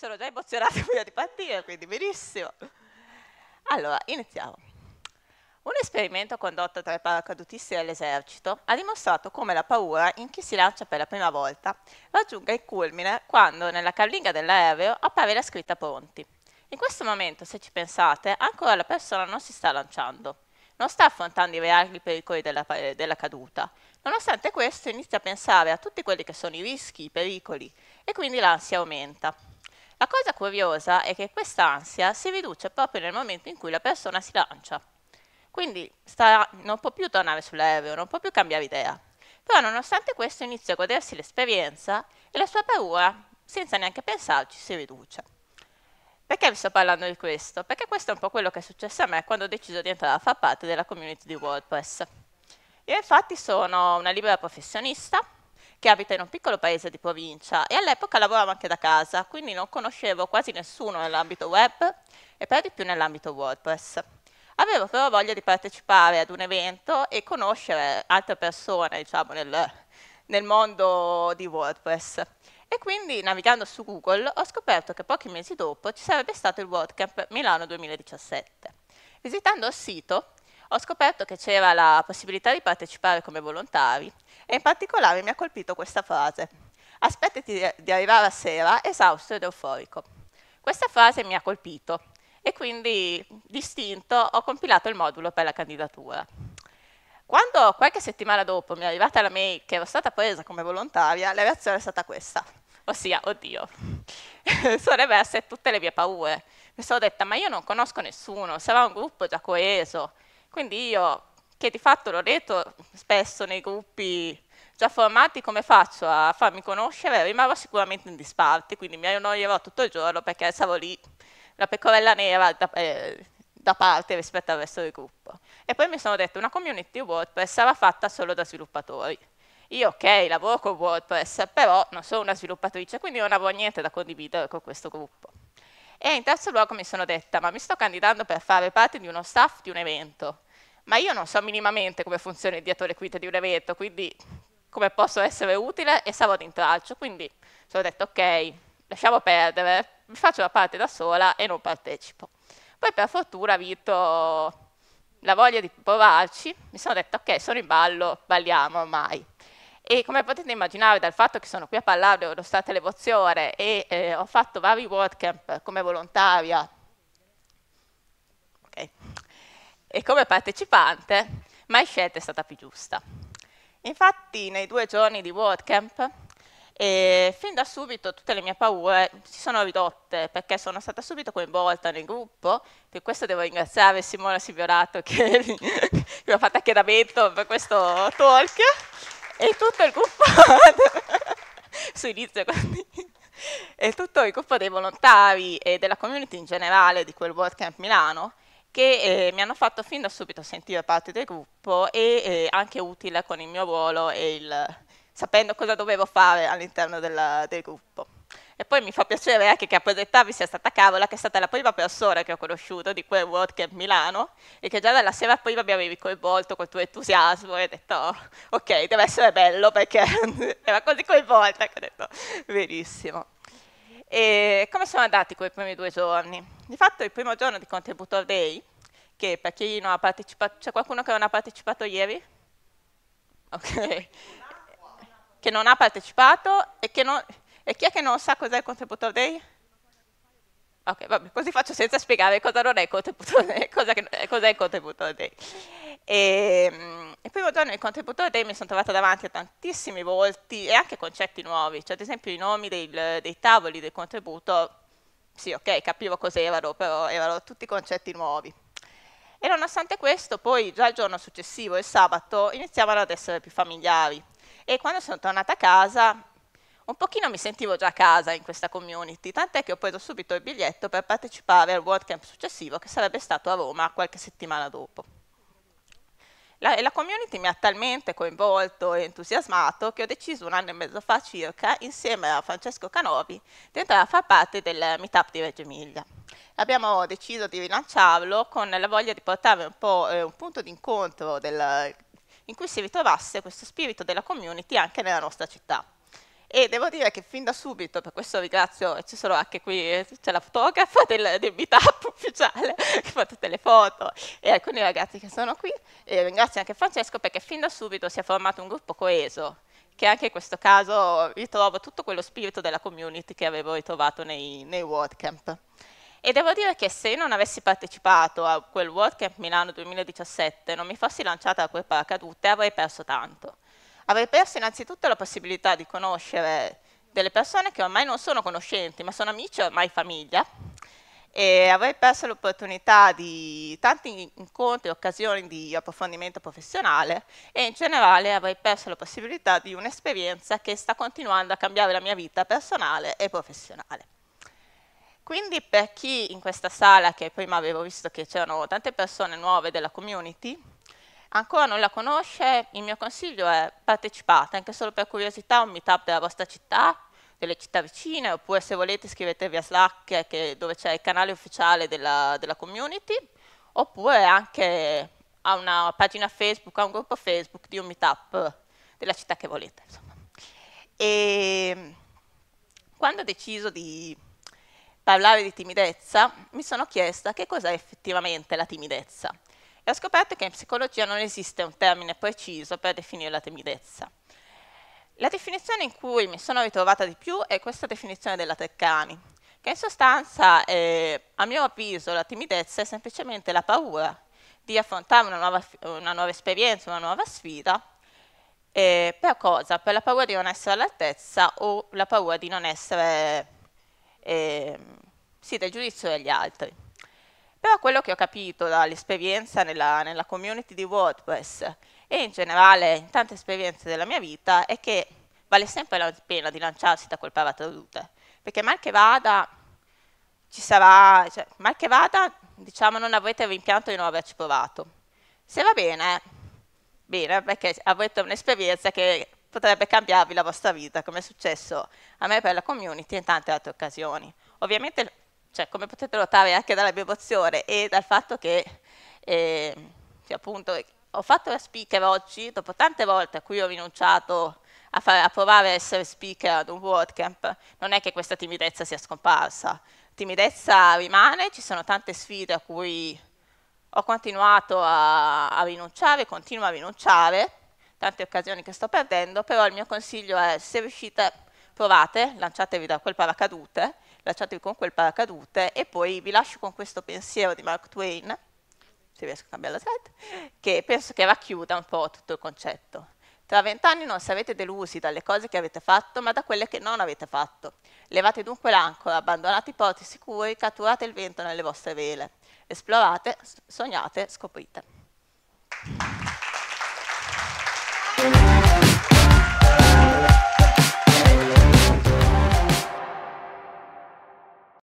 sono già emozionata prima di partire, quindi benissimo. Allora, iniziamo. Un esperimento condotto tra i paracadutisti dell'esercito ha dimostrato come la paura in chi si lancia per la prima volta raggiunga il culmine quando nella carlinga dell'aereo appare la scritta pronti. In questo momento, se ci pensate, ancora la persona non si sta lanciando, non sta affrontando i reali pericoli della, della caduta. Nonostante questo inizia a pensare a tutti quelli che sono i rischi, i pericoli e quindi l'ansia aumenta. La cosa curiosa è che questa ansia si riduce proprio nel momento in cui la persona si lancia. Quindi sta, non può più tornare sull'aereo, non può più cambiare idea. Però nonostante questo inizia a godersi l'esperienza e la sua paura, senza neanche pensarci, si riduce. Perché vi sto parlando di questo? Perché questo è un po' quello che è successo a me quando ho deciso di entrare a far parte della community di WordPress. Io infatti sono una libera professionista, che abita in un piccolo paese di provincia e all'epoca lavoravo anche da casa, quindi non conoscevo quasi nessuno nell'ambito web e per di più nell'ambito WordPress. Avevo però voglia di partecipare ad un evento e conoscere altre persone diciamo, nel, nel mondo di WordPress. E quindi navigando su Google ho scoperto che pochi mesi dopo ci sarebbe stato il WordCamp Milano 2017. Visitando il sito ho scoperto che c'era la possibilità di partecipare come volontari e in particolare mi ha colpito questa frase. Aspettati di arrivare a sera esausto ed euforico. Questa frase mi ha colpito e quindi distinto ho compilato il modulo per la candidatura. Quando qualche settimana dopo mi è arrivata la mail che ero stata presa come volontaria, la reazione è stata questa, ossia, oddio, sono emerse tutte le mie paure. Mi sono detta, ma io non conosco nessuno, sarà un gruppo già coeso, quindi io, che di fatto l'ho detto spesso nei gruppi già formati, come faccio a farmi conoscere? Rimavo sicuramente in disparte, quindi mi annoierò tutto il giorno perché sarò lì, la pecorella nera da, eh, da parte rispetto al resto del gruppo. E poi mi sono detto, una community WordPress sarà fatta solo da sviluppatori. Io ok, lavoro con WordPress, però non sono una sviluppatrice, quindi non avevo niente da condividere con questo gruppo. E in terzo luogo mi sono detta, ma mi sto candidando per fare parte di uno staff di un evento ma io non so minimamente come funziona il dietro le quinte di un evento, quindi come posso essere utile e stavo ad intralcio, quindi sono detto ok, lasciamo perdere, mi faccio la parte da sola e non partecipo. Poi per fortuna ha vinto la voglia di provarci, mi sono detto ok, sono in ballo, balliamo ormai. E come potete immaginare dal fatto che sono qui a parlarvi, ho stato l'emozione e eh, ho fatto vari WordCamp come volontaria e come partecipante, mai scelta è stata più giusta. Infatti nei due giorni di WordCamp, eh, fin da subito tutte le mie paure si sono ridotte, perché sono stata subito coinvolta nel gruppo, per questo devo ringraziare Simona Silviorato che mi ha fatto anche da vento per questo talk, e tutto il gruppo... su inizio quindi e tutto il gruppo dei volontari e della community in generale di quel WordCamp Milano che eh, mi hanno fatto fin da subito sentire parte del gruppo e eh, anche utile con il mio ruolo e il, sapendo cosa dovevo fare all'interno del gruppo. E poi mi fa piacere anche che a presentarvi sia stata Carola, che è stata la prima persona che ho conosciuto di quel World Camp Milano e che già dalla sera prima mi avevi coinvolto col tuo entusiasmo e ho detto oh, ok, deve essere bello perché era così coinvolta che ho detto benissimo. E come sono andati quei primi due giorni? Di fatto il primo giorno di Contributor Day, che per chi non ha partecipato, c'è qualcuno che non ha partecipato ieri? Ok. Che non ha partecipato e, non, e chi è che non sa cos'è il Contributor Day? Ok, vabbè, così faccio senza spiegare cosa non è il Contributor Day. Cos'è, cos'è il Contributor Day. E, mm, e poi nel contributore dei mi sono trovata davanti a tantissimi volti e anche concetti nuovi, cioè ad esempio i nomi del, dei tavoli del contributo, sì ok, capivo cos'erano, però erano tutti concetti nuovi. E nonostante questo, poi già il giorno successivo, il sabato, iniziavano ad essere più familiari. E quando sono tornata a casa, un pochino mi sentivo già a casa in questa community, tant'è che ho preso subito il biglietto per partecipare al WordCamp successivo che sarebbe stato a Roma qualche settimana dopo. La, la community mi ha talmente coinvolto e entusiasmato che ho deciso un anno e mezzo fa circa, insieme a Francesco Canovi, di entrare a far parte del meetup di Reggio Emilia. Abbiamo deciso di rilanciarlo con la voglia di portare un po' eh, un punto d'incontro incontro in cui si ritrovasse questo spirito della community anche nella nostra città. E devo dire che fin da subito, per questo ringrazio, ci sono anche qui, eh, c'è la fotografa del, del meetup ufficiale che fa tutte le foto e alcuni ragazzi che sono qui. E ringrazio anche Francesco perché fin da subito si è formato un gruppo coeso che anche in questo caso ritrovo tutto quello spirito della community che avevo ritrovato nei, nei WordCamp. E devo dire che se non avessi partecipato a quel WordCamp Milano 2017, non mi fossi lanciata a quel paracadute, avrei perso tanto avrei perso innanzitutto la possibilità di conoscere delle persone che ormai non sono conoscenti, ma sono amici ormai famiglia, e avrei perso l'opportunità di tanti incontri e occasioni di approfondimento professionale e in generale avrei perso la possibilità di un'esperienza che sta continuando a cambiare la mia vita personale e professionale. Quindi per chi in questa sala, che prima avevo visto che c'erano tante persone nuove della community, ancora non la conosce, il mio consiglio è partecipate, anche solo per curiosità, a un meetup della vostra città, delle città vicine, oppure se volete iscrivetevi a Slack che, dove c'è il canale ufficiale della, della community, oppure anche a una pagina Facebook, a un gruppo Facebook di un meetup della città che volete. Insomma. E ehm, quando ho deciso di parlare di timidezza, mi sono chiesta che cos'è effettivamente la timidezza e ho scoperto che in psicologia non esiste un termine preciso per definire la timidezza. La definizione in cui mi sono ritrovata di più è questa definizione della Treccani, che in sostanza, eh, a mio avviso, la timidezza è semplicemente la paura di affrontare una nuova, una nuova esperienza, una nuova sfida, eh, per cosa? Per la paura di non essere all'altezza o la paura di non essere, eh, sì, del giudizio degli altri. Però quello che ho capito dall'esperienza nella, nella community di WordPress e in generale in tante esperienze della mia vita è che vale sempre la pena di lanciarsi da quel paracadute, perché mal che vada ci sarà, cioè, mal che vada diciamo non avrete rimpianto di non averci provato. Se va bene, bene, perché avrete un'esperienza che potrebbe cambiarvi la vostra vita, come è successo a me per la community in tante altre occasioni. Ovviamente cioè, come potete notare anche dalla mia emozione e dal fatto che, eh, che appunto, ho fatto la speaker oggi, dopo tante volte a cui ho rinunciato a, fare, a, provare a essere speaker ad un WordCamp, non è che questa timidezza sia scomparsa. Timidezza rimane, ci sono tante sfide a cui ho continuato a, a rinunciare, continuo a rinunciare, tante occasioni che sto perdendo, però il mio consiglio è se riuscite provate, lanciatevi da quel paracadute, lasciatevi con quel paracadute e poi vi lascio con questo pensiero di Mark Twain, se riesco a cambiare la slide, che penso che racchiuda un po' tutto il concetto. Tra vent'anni non sarete delusi dalle cose che avete fatto, ma da quelle che non avete fatto. Levate dunque l'ancora, abbandonate i porti sicuri, catturate il vento nelle vostre vele. Esplorate, sognate, scoprite.